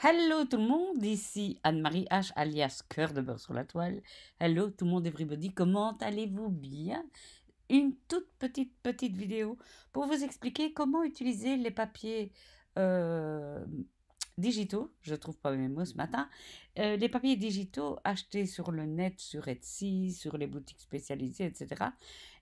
Hello tout le monde, ici Anne-Marie H alias Cœur de beurre sur la toile. Hello tout le monde, everybody, comment allez-vous bien Une toute petite petite vidéo pour vous expliquer comment utiliser les papiers euh, digitaux. Je trouve pas mes mots ce matin. Euh, les papiers digitaux achetés sur le net, sur Etsy, sur les boutiques spécialisées, etc.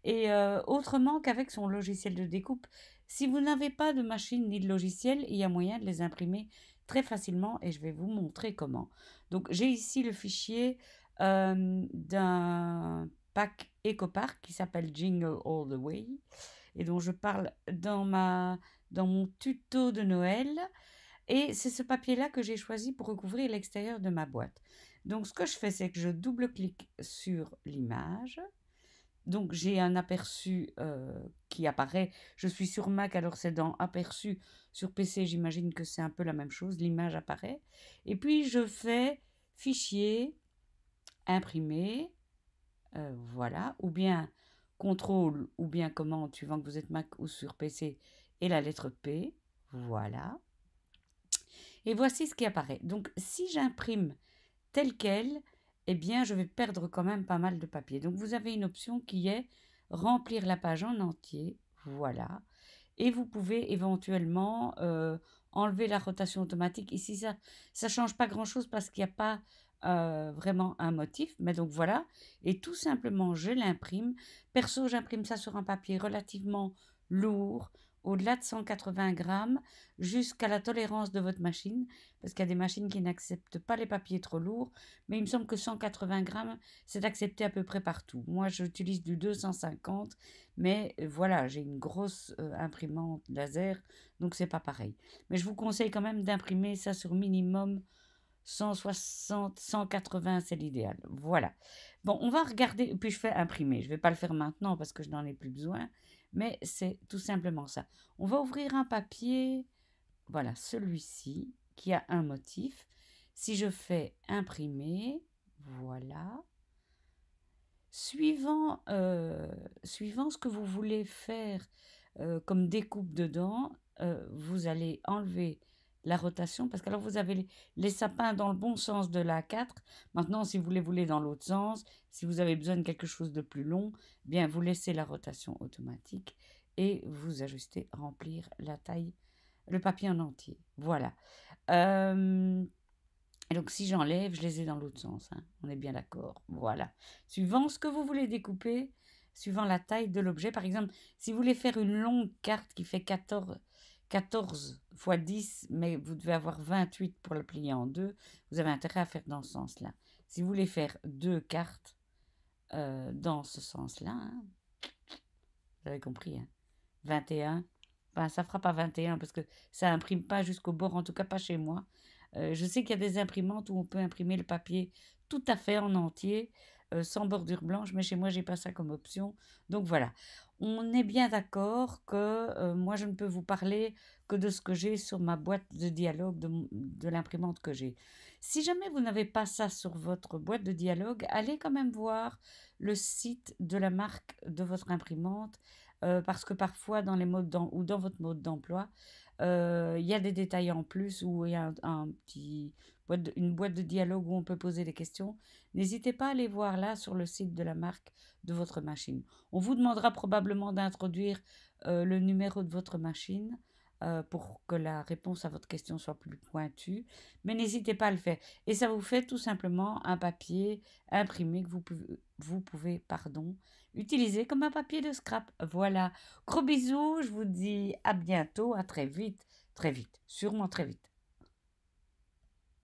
Et euh, autrement qu'avec son logiciel de découpe. Si vous n'avez pas de machine ni de logiciel, il y a moyen de les imprimer très facilement et je vais vous montrer comment. Donc j'ai ici le fichier euh, d'un pack EcoPark qui s'appelle Jingle All the Way et dont je parle dans, ma, dans mon tuto de Noël. Et c'est ce papier-là que j'ai choisi pour recouvrir l'extérieur de ma boîte. Donc ce que je fais, c'est que je double-clique sur l'image. Donc j'ai un aperçu euh, qui apparaît. Je suis sur Mac, alors c'est dans aperçu. Sur PC, j'imagine que c'est un peu la même chose. L'image apparaît. Et puis je fais fichier, imprimer. Euh, voilà. Ou bien contrôle, ou bien tu suivant que vous êtes Mac ou sur PC. Et la lettre P. Voilà. Et voici ce qui apparaît. Donc si j'imprime tel quel, eh bien, je vais perdre quand même pas mal de papier. Donc, vous avez une option qui est remplir la page en entier. Voilà. Et vous pouvez éventuellement euh, enlever la rotation automatique. Ici, ça ne change pas grand-chose parce qu'il n'y a pas euh, vraiment un motif. Mais donc voilà. Et tout simplement, je l'imprime. Perso, j'imprime ça sur un papier relativement lourd au-delà de 180 grammes jusqu'à la tolérance de votre machine, parce qu'il y a des machines qui n'acceptent pas les papiers trop lourds, mais il me semble que 180 grammes, c'est accepté à peu près partout. Moi, j'utilise du 250, mais euh, voilà, j'ai une grosse euh, imprimante laser, donc c'est pas pareil. Mais je vous conseille quand même d'imprimer ça sur minimum 160, 180, c'est l'idéal. Voilà. Bon, on va regarder, puis je fais imprimer. Je ne vais pas le faire maintenant parce que je n'en ai plus besoin, mais c'est tout simplement ça. On va ouvrir un papier, voilà, celui-ci, qui a un motif. Si je fais imprimer, voilà. Suivant, euh, suivant ce que vous voulez faire euh, comme découpe dedans, euh, vous allez enlever la rotation, parce que alors vous avez les, sapins dans le bon sens de la 4. Maintenant, si vous les voulez dans l'autre sens, si vous avez besoin de quelque chose de plus long, eh bien vous laissez la rotation automatique et vous ajustez remplir la taille, le papier en entier. Voilà. Euh, donc si j'enlève, je les ai dans l'autre sens. Hein. On est bien d'accord. Voilà. Suivant ce que vous voulez découper, suivant la taille de l'objet. Par exemple, si vous voulez faire une longue carte qui fait 14, 14 fois 10, mais vous devez avoir 28 pour le plier en deux, vous avez intérêt à faire dans ce sens-là. Si vous voulez faire deux cartes euh, dans ce sens-là, hein, vous avez compris, 21, hein. ben, ça fera pas 21 parce que ça imprime pas jusqu'au bord, en tout cas pas chez moi. Euh, je sais qu'il y a des imprimantes où on peut imprimer le papier tout à fait en entier. Euh, sans bordure blanche, mais chez moi, j'ai pas ça comme option. Donc voilà, on est bien d'accord que euh, moi, je ne peux vous parler que de ce que j'ai sur ma boîte de dialogue de, l'imprimante que j'ai. Si jamais vous n'avez pas ça sur votre boîte de dialogue, allez quand même voir le site de la marque de votre imprimante, euh, parce que parfois, dans les modes ou dans votre mode d'emploi, euh, il y a des détails en plus ou il y a un, une boîte de dialogue où on peut poser des questions. N'hésitez pas à aller voir là sur le site de la marque de votre machine. On vous demandera probablement d'introduire euh, le numéro de votre machine. Euh, pour que la réponse à votre question soit plus pointue. Mais n'hésitez pas à le faire. Et ça vous fait tout simplement un papier imprimé que vous pouvez, vous pouvez pardon, utiliser comme un papier de scrap. Voilà. Gros bisous. Je vous dis à bientôt, à très vite. Très vite. Sûrement très vite.